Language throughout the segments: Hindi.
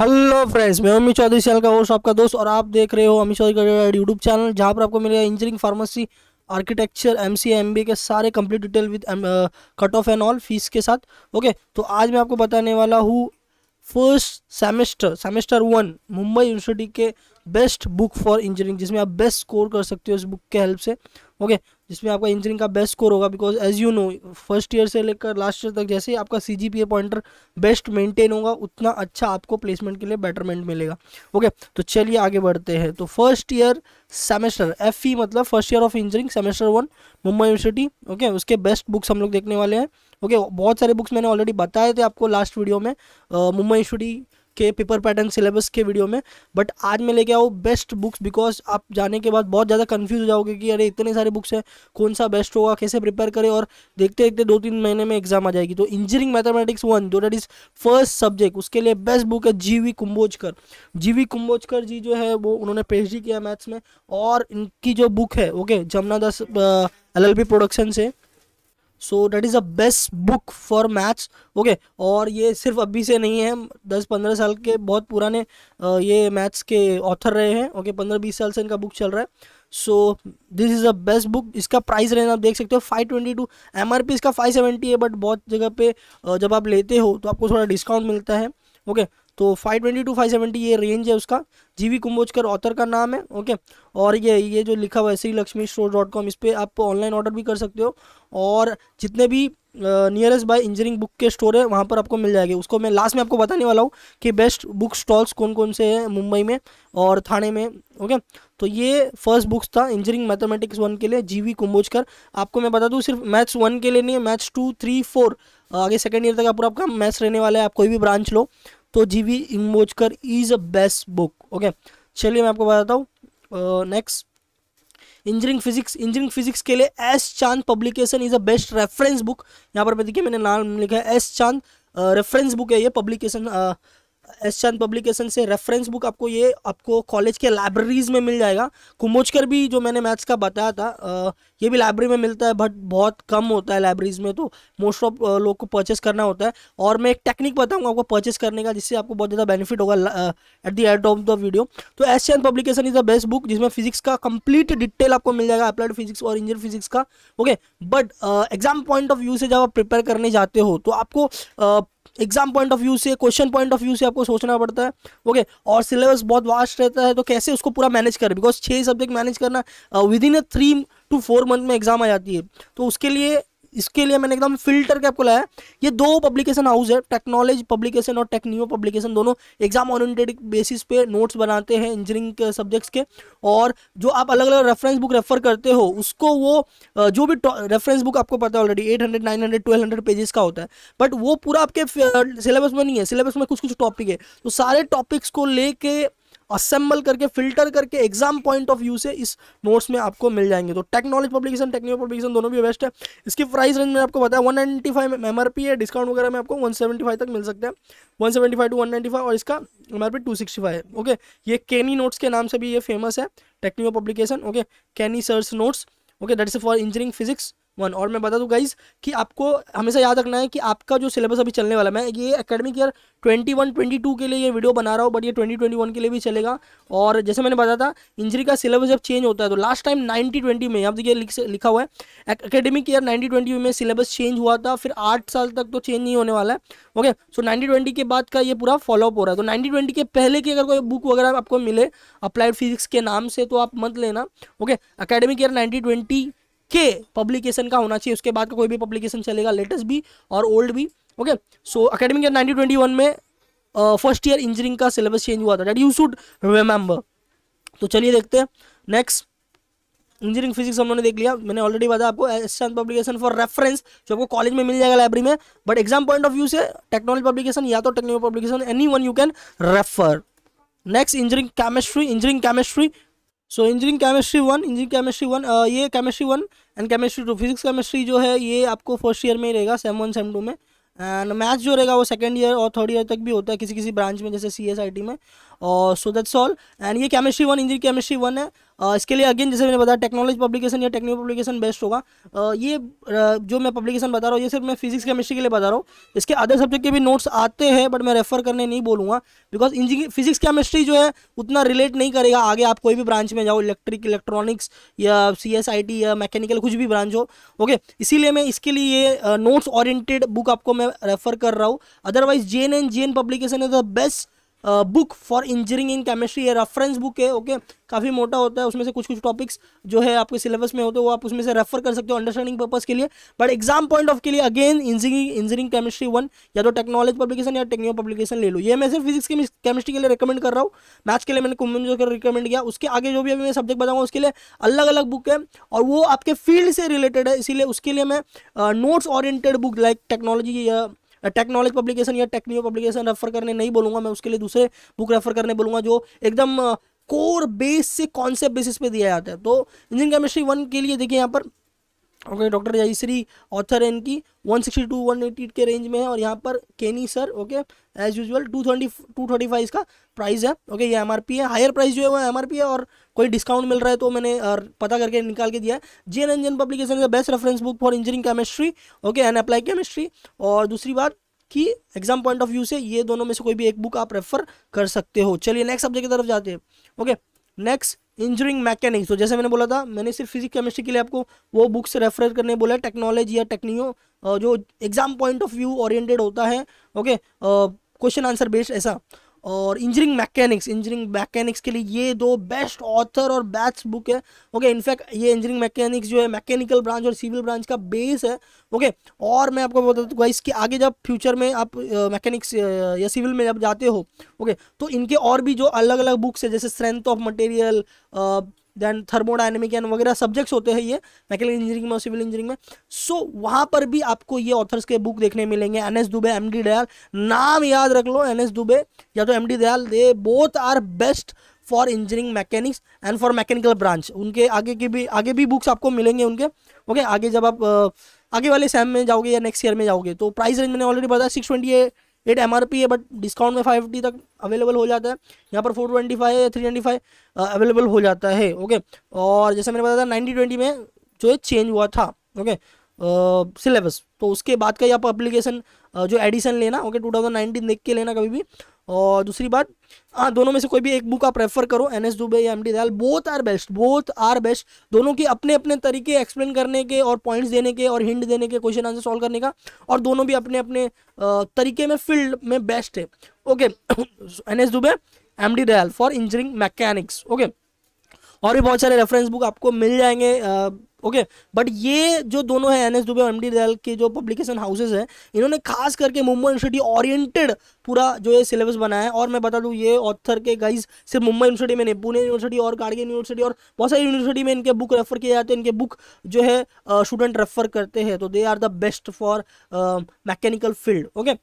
हेलो फ्रेंड्स मैं अमित चौधरी सियाल का होस्ट आपका दोस्त और आप देख रहे हो अमित चौधरी का यूट्यूब चैनल जहाँ पर आपको मिलेगा engineering pharmacy architecture M C M B के सारे complete detail with cut off and all fees के साथ ओके okay, तो आज मैं आपको बताने वाला हूँ first semester semester one Mumbai university के बेस्ट बुक फॉर इंजीनियरिंग जिसमें आप बेस्ट स्कोर कर सकते हो इस बुक के हेल्प से ओके okay, जिसमें आपका इंजीनियरिंग का बेस्ट स्कोर होगा because as you know first year से लेकर लास्ट ईयर तक जैसे ही आपका C G P A pointer best maintain होगा उतना अच्छा आपको प्लेसमेंट के लिए बेटरमेंट मिलेगा ओके okay, तो चलिए आगे बढ़ते हैं तो first year semester F E मतलब first year of engineering semester one Mumbai university okay उसके बेस्ट बुक्स हम लोग देखने वाले हैं ओके okay, बहुत सारे बुक्स मैंने ऑलरेडी बताए थे आपको लास्ट वीडियो में मुंबई यूनिवर्सिटी के पेपर पैटर्न सिलेबस के वीडियो में बट आज मैं लेके आऊँ बेस्ट बुक्स बिकॉज आप जाने के बाद बहुत ज़्यादा कन्फ्यूज हो जाओगे कि अरे इतने सारे बुक्स हैं कौन सा बेस्ट होगा कैसे प्रिपेयर करें और देखते देखते दो तीन महीने में एग्जाम आ जाएगी तो इंजीनियरिंग मैथमेटिक्स वन जो डेट इज़ फर्स्ट सब्जेक्ट उसके लिए बेस्ट बुक है G V Kumbhojkar G V Kumbhojkar ji जो है वो उन्होंने पी किया मैथ्स में और इनकी जो बुक है okay Jamuna Das L L production से so that is a best book for maths okay और ये सिर्फ अभी से नहीं है दस पंद्रह साल के बहुत पुराने ये मैथ्स के ऑथर रहे हैं ओके पंद्रह बीस साल से इनका बुक चल रहा है so this is a best book इसका प्राइस रहना आप देख सकते हो five twenty two M R P इसका फाइव सेवेंटी है बट बहुत जगह पे जब आप लेते हो तो आपको थोड़ा डिस्काउंट मिलता है ओके okay? तो 520 टू सेवेंटी ये रेंज है उसका जी वी कुंभोजकर ऑथर का नाम है ओके और ये ये जो लिखा हुआ है Shri Lakshmi store dot com इस पर आप ऑनलाइन ऑर्डर भी कर सकते हो और जितने भी नियरेस्ट बाय इंजीनियरिंग बुक के स्टोर है वहाँ पर आपको मिल जाएगी उसको मैं लास्ट में आपको बताने वाला हूँ कि बेस्ट बुक स्टॉल्स कौन कौन से हैं मुंबई में और थाने में ओके तो ये फर्स्ट बुक्स था इंजीनियरिंग मैथमेटिक्स वन के लिए जीवी कुंभोजकर आपको मैं बता दूँ सिर्फ मैथ्स वन के लिए नहीं मैथ्स टू थ्री फोर आगे सेकेंड ईयर तक आप पूरा आपका मैथ्स रहने वाला है आप कोई भी ब्रांच लो तो जीवी इमोजकर is a best book okay चलिए मैं आपको बताता हूँ next engineering physics engineering physics के लिए S Chand publication is a best reference book यहाँ पर देखिए मैंने नाम लिखा है एस चांद रेफरेंस बुक है ये पब्लिकेशन एस चंद पब्लिकेशन से रेफरेंस बुक आपको ये आपको कॉलेज के लाइब्रेरीज में मिल जाएगा कुमोचकर भी जो मैंने मैथ्स का बताया था ये भी लाइब्रेरी में मिलता है बट बहुत कम होता है लाइब्रेरीज में तो मोस्ट ऑफ लोग को परचेस करना होता है और मैं एक टेक्निक बताऊँगा आपको परचेस करने का जिससे आपको बहुत ज़्यादा बेनिफिट होगा at the end of the video तो S Chand publication is the best book जिसमें फिजिक्स का कंप्लीट डिटेल आपको मिल जाएगा अप्लाइड फिजिक्स और इंजीनियर फिजिक्स का okay but exam point of view से जब आप प्रिपेयर करने जाते हो तो आपको एग्जाम पॉइंट ऑफ व्यू से क्वेश्चन पॉइंट ऑफ व्यू से आपको सोचना पड़ता है ओके और सिलेबस बहुत वास्ट रहता है तो कैसे उसको पूरा मैनेज करें बिकॉज छः सब्जेक्ट मैनेज करना within a three two four month में एग्जाम आ जाती है तो उसके लिए इसके लिए मैंने एकदम फिल्टर के आपको लाया ये दो पब्लिकेशन हाउस है टेक्नोलॉजी पब्लिकेशन और टेक्नियो पब्लिकेशन दोनों एग्जाम ओरिएंटेड बेसिस पे नोट्स बनाते हैं इंजीनियरिंग के सब्जेक्ट्स के और जो आप अलग अलग रेफरेंस बुक रेफर करते हो उसको वो जो भी रेफरेंस बुक आपको पता है already eight hundred nine hundred twelve hundred pages का होता है बट वो पूरा आपके सिलेबस में नहीं है सिलेबस में कुछ कुछ टॉपिक है तो सारे टॉपिक्स को लेके असेंबल करके फिल्टर करके एग्जाम पॉइंट ऑफ व्यू से इस नोट्स में आपको मिल जाएंगे तो टेक्नोलॉज पब्लिकेशन टेक्निकल पब्लिकेशन दोनों भी बेस्ट है इसकी प्राइस रेंज में आपको बताया one ninety five M R P है डिस्काउंट वगैरह में आपको वन सेवेंटी फाइव तक मिल सकता है one seventy five two one ninety five और इसका M R P two sixty five है ओके ये कैनी नोट्स के नाम से भी ये फेमस है टेक्निकल पब्लिकेशन ओके कैनी sir's notes okay that is for engineering physics one और मैं बता दूं गाइज कि आपको हमेशा याद रखना है कि आपका जो सिलेबस अभी चलने वाला है मैं ये एकेडमिक ईयर 21 22 के लिए ये वीडियो बना रहा हूँ बट ये 2021 के लिए भी चलेगा और जैसे मैंने बताया था इंजरी का सिलेबस जब चेंज होता है तो लास्ट टाइम 90 20 में आप देखिए लिखा हुआ है एकेडमिक ईयर 90 20 में सिलेबस चेंज हुआ था फिर आठ साल तक तो चेंज नहीं होने वाला है ओके सो नाइन्टी ट्वेंटी के बाद का ये पूरा फॉलोअप हो रहा है तो नाइन्टी ट्वेंटी के पहले की अगर कोई बुक वगैरह आपको मिले अप्लाइड फिजिक्स के नाम से तो आप मत लेना ओके अकेडमिक ईयर नाइन्टी के पब्लिकेशन का होना चाहिए उसके बाद का कोई भी पब्लिकेशन चलेगा लेटेस्ट भी और ओल्ड भी ओके सो अकेडमी के नाइनटीन ट्वेंटी वन में फर्स्ट ईयर इंजीनियरिंग का सिलेबस चेंज हुआ था डेट यू शुड रिमेंबर तो चलिए देखते हैं नेक्स्ट इंजीनियरिंग फिजिक्स हमने देख लिया मैंने ऑलरेडी बताया आपको एसेंस पब्लिकेशन फॉर रेफरेंस जो आपको कॉलेज में मिल जाएगा लाइब्रेरी में but exam point of view से टेक्नोलॉजी पब्लिकेशन या तो technology publication any one you can refer next engineering chemistry engineering chemistry so engineering chemistry one engineering chemistry one ये chemistry one and chemistry two physics chemistry जो है ये आपको फर्स्ट ईयर में ही रहेगा सेम वन सेम टू में एंड मैथ्स जो रहेगा वो सेकंड ईयर और थर्ड ईयर तक भी होता है किसी किसी ब्रांच में जैसे सी एस आई टी में और सो दैट्स ऑल एंड ये chemistry one engineer chemistry one है uh, इसके लिए अगेन जैसे मैंने बताया टेक्नोलॉजी पब्लिकेशन या टेक्निकल पब्लिकेशन बेस्ट होगा uh, ये uh, जो मैं पब्लिकेशन बता रहा हूँ ये सिर्फ मैं फिजिक्स केमिस्ट्री के लिए बता रहा हूँ इसके अदर सब्जेक्ट के भी नोट्स आते हैं बट मैं रेफर करने नहीं बोलूँगा बिकॉज इंजीनियर फिजिक्स केमिस्ट्री जो है उतना रिलेट नहीं करेगा आगे आप कोई भी ब्रांच में जाओ इलेक्ट्रिक इलेक्ट्रॉनिक्स या सी या मैकेनिकल कुछ भी ब्रांच हो ओके इसीलिए मैं इसके लिए ये नोट्स ओरिएंटेड बुक आपको मैं रेफर कर रहा हूँ otherwise J N N J N publication is the best book for engineering in chemistry ये रेफरेंस बुक है ओके काफ़ी मोटा होता है उसमें से कुछ कुछ टॉपिक्स जो है आपके सिलेबस में होते हैं वो आप उसमें से रेफर कर सकते हो अंडरस्टैंडिंग पर्पज़ के लिए बट एग्जाम पॉइंट ऑफ के लिए again engineering engineering chemistry one या तो टेक्नोलॉजी पब्लिकेशन या टेक्नियो पब्लिकेशन ले लो ये मैं सिर्फ फिजिक्स केमिस्ट्री के लिए रिकमेंड कर रहा हूँ मैथ्स के लिए मैंने कुमन जो रिकमेंड किया उसके आगे जो भी अभी मैं सब्जेक्ट बताऊँगा उसके लिए अलग अलग बुक है और वो आपके फील्ड से रिलेटेड है इसीलिए उसके लिए मैं notes oriented book like technology या टेक्नोलॉज पब्लिकेशन या टेक्नियो पब्लिकेशन रेफर करने नहीं बोलूंगा मैं उसके लिए दूसरे बुक रेफर करने बोलूंगा जो एकदम कोर बेस से कॉन्सेप्ट बेसिस पे दिया जाता है तो इंजीनियर केमिस्ट्री वन के लिए देखिए यहाँ पर ओके डॉक्टर जयश्री ऑथर है इनकी 162 188 के रेंज में है और यहाँ पर केनी सर ओके एज यूजुअल 220 235 इसका प्राइस है ओके ये एमआरपी है हायर प्राइस जो है वो एमआरपी है और कोई डिस्काउंट मिल रहा है तो मैंने और पता करके निकाल के दिया है जी एन इंजन पब्लिकेशन का best reference book for engineering chemistry okay and apply chemistry और दूसरी बात कि एग्जाम पॉइंट ऑफ व्यू से ये दोनों में से कोई भी एक बुक आप रेफर कर सकते हो चलिए नेक्स्ट सब्जेक्ट की तरफ जाते हैं ओके नेक्स्ट इंजीनियरिंग मैकेनिक्स तो जैसे मैंने बोला था मैंने सिर्फ फिजिक्स केमिस्ट्री के लिए आपको वो बुक्स रेफर करने बोला है टेक्नोलॉजी या टेक्नियो जो exam point of view oriented होता है ओके क्वेश्चन आंसर बेस्ड ऐसा और इंजीनियरिंग मैकेनिक्स इंजीनियरिंग मैकेनिक्स के लिए ये दो बेस्ट ऑथर और बेस्ट बुक है ओके इनफैक्ट ये इंजीनियरिंग मैकेनिक्स जो है मैकेनिकल ब्रांच और सिविल ब्रांच का बेस है ओके और मैं आपको बता दूँगा इसके आगे जब फ्यूचर में आप मैकेनिक्स या सिविल में जब जाते हो ओके तो इनके और भी जो अलग अलग बुक्स है जैसे strength of material then thermodynamic and वगैरह सब्जेक्ट्स होते हैं ये मैकेनिकल इंजीनियरिंग में सिविल इंजीनियरिंग में सो so, वहाँ पर भी आपको ये ऑथर्स के बुक देखने मिलेंगे N S Dubey M D Dayal नाम याद रख लो एन एस दुबे या तो M D Dayal they both are best for engineering mechanics and for mechanical branch उनके आगे की भी आगे भी बुक्स आपको मिलेंगे उनके ओके okay, आगे जब आप आगे वाले सैम में जाओगे या नेक्स्ट ईयर में जाओगे तो प्राइस रेंज मैंने ऑलरेडी बताया सिक्स ट्वेंटी एट एम है बट डिस्काउंट में फाइव तक अवेलेबल हो जाता है यहाँ पर फोर ट्वेंटी फाइव या थ्री ट्वेंटी फाइव अवेलेबल हो जाता है ओके और जैसे मैंने बताया था नाइनटी ट्वेंटी में जो है चेंज हुआ था ओके सिलेबस uh, तो उसके बाद का ही आप अप्लीकेशन uh, जो एडिशन लेना ओके टू थाउजेंड नाइनटीन देख के लेना कभी भी और दूसरी बात हाँ दोनों में से कोई भी एक बुक आप रेफर करो एन एस दुबे या M D Dayal both are best both are best दोनों के अपने अपने तरीके एक्सप्लेन करने के और पॉइंट्स देने के और हिंट देने के क्वेश्चन आंसर सॉल्व करने का और दोनों भी अपने अपने तरीके में फील्ड में बेस्ट है okay N S Dubey M D Dayal for engineering mechanics okay और भी बहुत सारे रेफरेंस बुक आपको मिल जाएंगे ओके बट ये जो दोनों है एन एस दुबे और एम डी दयाल के जो पब्लिकेशन हाउसेज हैं इन्होंने खास करके मुंबई यूनिवर्सिटी ओरिएंटेड पूरा जो ये सिलेबस बनाया है और मैं बता दूँ ये ऑथर के गाइज सिर्फ मुंबई यूनिवर्सिटी में नहीं पुणे यूनिवर्सिटी और कारगिल यूनिवर्सिटी और बहुत सारी यूनिवर्सिटी में इनके बुक रेफर किए जाते हैं इनके बुक जो है स्टूडेंट रेफर करते हैं तो they are the best for mechanical field okay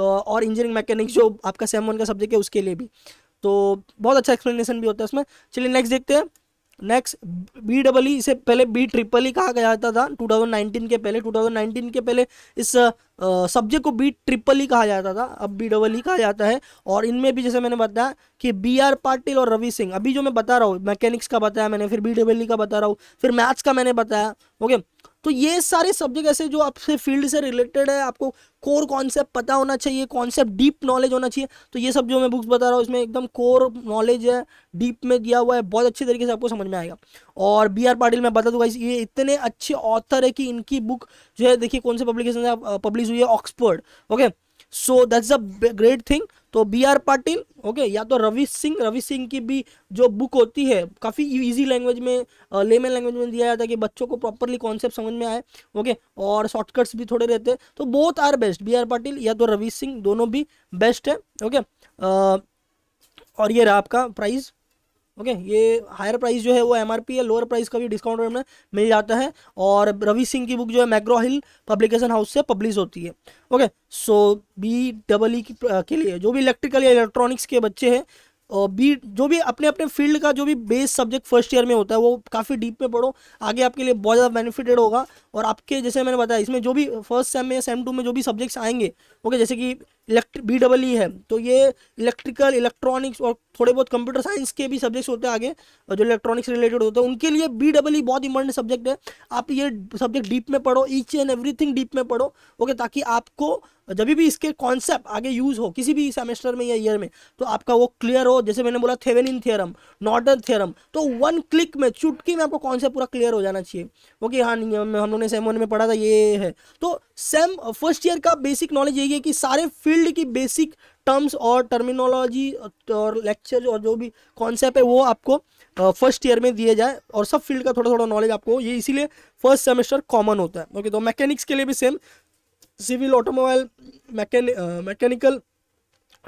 और इंजीनियरिंग मैकेनिक्स जो आपका सेम वन का सब्जेक्ट है उसके लिए भी तो बहुत अच्छा एक्सप्लेनेशन भी होता है इसमें चलिए नेक्स्ट देखते हैं नेक्स्ट बी डबल ई इसे पहले बी ट्रिपल ई कहा जाता था 2019 के पहले 2019 के पहले इस सब्जेक्ट को बी ट्रिपल ई कहा जाता था अब बी डबल ई कहा जाता है और इनमें भी जैसे मैंने बताया कि बी आर पाटिल और रवि सिंह अभी जो मैं बता रहा हूँ मैकेनिक्स का बताया मैंने फिर बी डबल ई का बता रहा हूँ फिर मैथ्स का मैंने बताया ओके तो ये सारे सब्जेक्ट ऐसे जो आपसे फील्ड से रिलेटेड है आपको कोर कॉन्सेप्ट पता होना चाहिए कॉन्सेप्ट डीप नॉलेज होना चाहिए तो ये सब जो मैं बुक्स बता रहा हूँ इसमें एकदम कोर नॉलेज है डीप में दिया हुआ है बहुत अच्छे तरीके से आपको समझ में आएगा और बी आर पाटिल मैं बता दूंगा ये इतने अच्छे ऑथर है कि इनकी बुक जो है देखिए कौन से पब्लिकेशन से पब्लिश हुई है Oxford okay so that's a great thing तो बी आर पाटिल ओके या तो रवि सिंह रवि सिंह की भी जो बुक होती है काफ़ी इजी लैंग्वेज में लेमन लैंग्वेज में दिया जाता है कि बच्चों को प्रॉपरली कॉन्सेप्ट समझ में आए ओके और शॉर्टकट्स भी थोड़े रहते हैं तो both are best B R Patil या तो रवि सिंह दोनों भी बेस्ट है ओके आ, और ये रहा आपका प्राइज़ ओके ये हायर प्राइस जो है वो एम है लोअर प्राइस का भी डिस्काउंट रेट में मिल जाता है और रवि सिंह की बुक जो है मैग्रो हिल पब्लिकेशन हाउस से पब्लिश होती है okay so B double E के लिए जो भी इलेक्ट्रिकल या इलेक्ट्रॉनिक्स के बच्चे हैं और बी जो भी अपने अपने फील्ड का जो भी बेस सब्जेक्ट फर्स्ट ईयर में होता है वो काफ़ी डीप में पढ़ो आगे आपके लिए बहुत ज़्यादा बेनिफिटेड होगा और आपके जैसे मैंने बताया इसमें जो भी फर्स्ट सेम में सेम टू में जो भी सब्जेक्ट्स आएंगे ओके जैसे कि इलेक्ट्रिक बी डबल ई है तो ये इलेक्ट्रिकल इलेक्ट्रॉनिक्स और थोड़े बहुत कंप्यूटर साइंस के भी सब्जेक्ट्स होते हैं आगे जो इलेक्ट्रॉनिक्स रिलेटेड होते हैं उनके लिए बी डबल ई बहुत इंपॉर्टेंट सब्जेक्ट है आप ये सब्जेक्ट डीप में पढ़ो ईच एंड एवरीथिंग डीप में पढ़ो ओके ताकि आपको जब भी इसके कॉन्सेप्ट आगे यूज़ हो किसी भी सेमेस्टर में या ईयर में तो आपका वो क्लियर हो जैसे मैंने बोला Thevenin theorem Norton theorem तो वन क्लिक में चुटकी में आपको कॉन्सेप्ट पूरा क्लियर हो जाना चाहिए ओके हाँ हम लोगों ने सेमोन में पढ़ा था ये है तो सेम फर्स्ट ईयर का बेसिक नॉलेज यही है कि सारे फील्ड की बेसिक टर्म्स और टर्मिनोलॉजी uh, और लेक्चर और जो भी कॉन्सेप्ट है वो आपको फर्स्ट uh, ईयर में दिए जाए और सब फील्ड का थोड़ा थोड़ा नॉलेज आपको ये इसीलिए फर्स्ट सेमेस्टर कॉमन होता है ओके तो मैकेनिक्स के लिए भी सेम सिविल ऑटोमोबाइल मैकेनिकल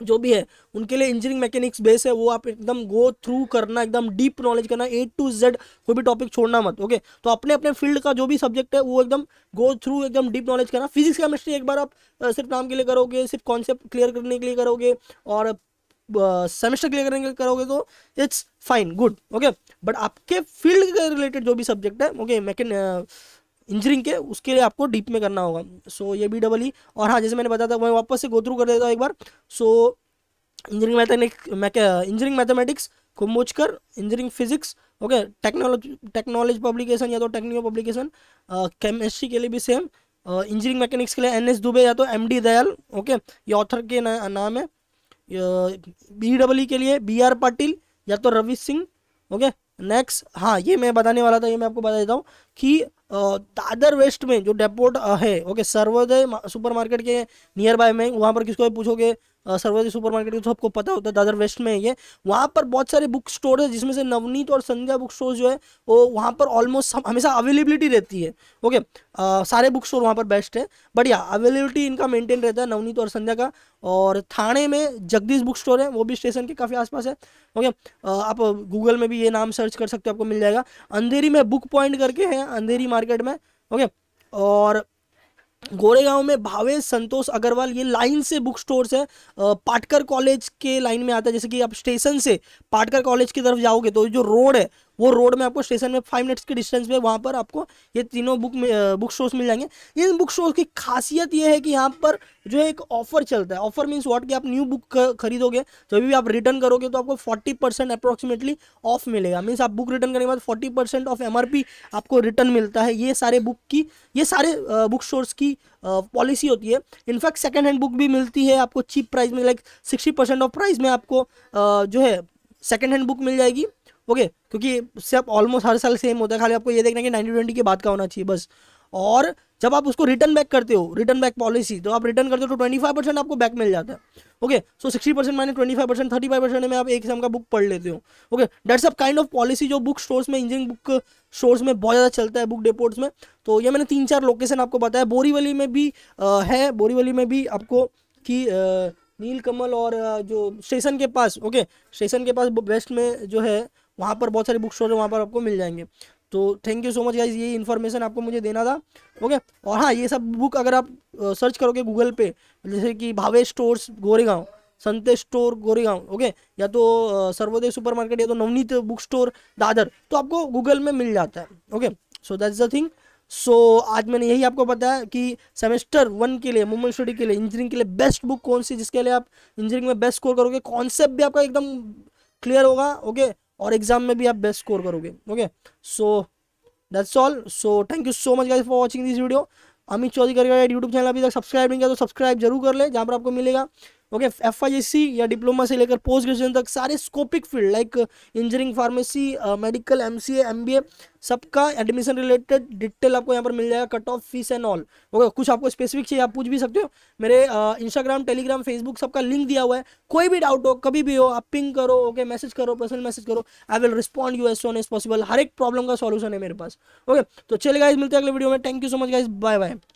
जो भी है उनके लिए इंजीनियरिंग मैकेनिक्स बेस है वो आप एकदम गो थ्रू करना एकदम डीप नॉलेज करना ए टू जेड कोई भी टॉपिक छोड़ना मत ओके तो अपने अपने फील्ड का जो भी सब्जेक्ट है वो एकदम गो थ्रू एकदम डीप नॉलेज करना फिजिक्स केमिस्ट्री एक बार आप सिर्फ नाम के लिए करोगे सिर्फ कॉन्सेप्ट क्लियर करने के लिए करोगे और सेमेस्टर क्लियर करने के लिए करोगे तो it's fine good okay but आपके फील्ड के रिलेटेड जो भी सब्जेक्ट है ओके मैके इंजीनियरिंग के उसके लिए आपको डीप में करना होगा सो ये बी डबल ई और हाँ जैसे मैंने बताया था मैं वापस से गो थ्रू कर देता हूँ एक बार सो इंजीनियरिंग मैके इंजीनियरिंग मैथमेटिक्स कुम्बोचकर engineering physics okay technology technology publication या तो टेक्निकल पब्लिकेशन केमिस्ट्री के लिए भी सेम इंजीनियरिंग मैकेनिक्स के लिए एन एस दुबे या तो एम डी दयाल ओके ये ऑथर के ना, नाम है बी डबल ई के लिए बी आर पाटिल या तो रवि सिंह ओके नेक्स्ट हाँ ये मैं बताने वाला था ये मैं आपको बता देता हूँ कि दादर वेस्ट में जो डेपोट है ओके सर्वोदय सुपरमार्केट के नियर बाय में वहाँ पर किसको पूछोगे सरवती सुपर मार्केट तो आपको पता होता है दादर वेस्ट में है ये वहाँ पर बहुत सारे बुक स्टोर है जिसमें से नवनीत और संध्या बुक स्टोर जो है वो वहाँ पर ऑलमोस्ट हमेशा अवेलेबिलिटी रहती है ओके आ, सारे बुक स्टोर वहाँ पर बेस्ट है बढ़िया अवेलेबिलिटी इनका मेंटेन रहता है नवनीत और संध्या का और थाने में जगदीश बुक स्टोर है वो भी स्टेशन के काफ़ी आसपास है ओके आप गूगल में भी ये नाम सर्च कर सकते हो आपको मिल जाएगा अंधेरी में बुक पॉइंट करके हैं अंधेरी मार्केट में ओके और गोरेगांव में भावेश संतोष अग्रवाल ये लाइन से बुक स्टोर्स है पाटकर कॉलेज के लाइन में आता है जैसे कि आप स्टेशन से पाटकर कॉलेज की तरफ जाओगे तो जो रोड है वो रोड में आपको स्टेशन में फाइव मिनट्स के डिस्टेंस में वहाँ पर आपको ये तीनों बुक बुक स्टोर्स मिल जाएंगे इन बुक स्टोर्स की खासियत ये है कि यहाँ पर जो एक ऑफर चलता है ऑफर मीन्स वॉट कि आप न्यू बुक खरीदोगे जब भी आप रिटर्न करोगे तो आपको फोर्टी परसेंट अप्रॉक्सीमेटली ऑफ मिलेगा मीन्स आप बुक रिटर्न करने के बाद फोर्टी परसेंट ऑफ एम आपको रिटर्न मिलता है ये सारे बुक की ये सारे बुक शोर्स की पॉलिसी होती है इनफैक्ट सेकेंड हैंड बुक भी मिलती है आपको चीप प्राइस में like sixty percent off price में आपको जो है सेकेंड हैंड बुक मिल जाएगी ओके क्योंकि उससे आप ऑलमोस्ट हर साल सेम होता है खाली आपको ये देखना कि नाइनटी ट्वेंटी की बात का होना चाहिए बस और जब आप उसको रिटर्न बैक करते हो रिटर्न बैक पॉलिसी तो आप रिटर्न करते हो तो ट्वेंटी फाइव परसेंट आपको बैक मिल जाता है okay so sixty percent minus twenty five percent thirty five percent में आप एक सम का बुक पढ़ लेते हो okay that's up kind of policy जो बुक स्टोर्स में इंजीनियरिंग बुक स्टोर्स में बहुत ज़्यादा चलता है बुक डिपोर्ट्स में तो ये मैंने तीन चार लोकेशन आपको बताया बोरीवली में भी आ, है बोरीवली में भी आपको कि नीलकमल और जो स्टेशन के पास ओके स्टेशन के पास वेस्ट में जो है वहाँ पर बहुत सारे बुक स्टोर है वहाँ पर आपको मिल जाएंगे तो thank you so much guys ये इन्फॉर्मेशन आपको मुझे देना था ओके और हाँ ये सब बुक अगर आप सर्च करोगे गूगल पे जैसे कि भावे स्टोर्स गोरेगांव संते स्टोर गोरेगांव ओके या तो सर्वोदय सुपर मार्केट या तो नवनीत बुक स्टोर दादर तो आपको गूगल में मिल जाता है okay so that's the thing so आज मैंने यही आपको बताया कि सेमेस्टर वन के लिए मुंबई स्टडी के लिए इंजीनियरिंग के लिए बेस्ट बुक कौन सी जिसके लिए आप इंजीनियरिंग में बेस्ट स्कोर करोगे कॉन्सेप्ट भी आपका एकदम क्लियर होगा ओके और एग्जाम में भी आप बेस्ट स्कोर करोगे okay so that's all so thank you so much guys for watching this video Amit Chaudhary करके यूट्यूब चैनल अभी तक सब्सक्राइब नहीं किया तो सब्सक्राइब जरूर कर ले जहाँ पर आपको मिलेगा ओके एफ या डिप्लोमा से लेकर पोस्ट ग्रेजुएशन तक सारे स्कोपिक field like engineering pharmacy medical M C M B A सबका एडमिशन रिलेटेड डिटेल आपको यहाँ पर मिल जाएगा cut off fees and all okay कुछ आपको स्पेसिफिक चाहिए आप पूछ भी सकते हो मेरे इंस्टाग्राम टेलीग्राम फेसबुक सबका लिंक दिया हुआ है कोई भी डाउट हो कभी भी हो आप पिंग करो ओके okay, मैसेज करो पर्सनल मैसेज करो I will respond you as soon as possible हर एक प्रॉब्लम का सॉल्यूशन है मेरे पास ओके okay, तो चले गाइज मिलते हैं अगले वीडियो में thank you so much guys bye bye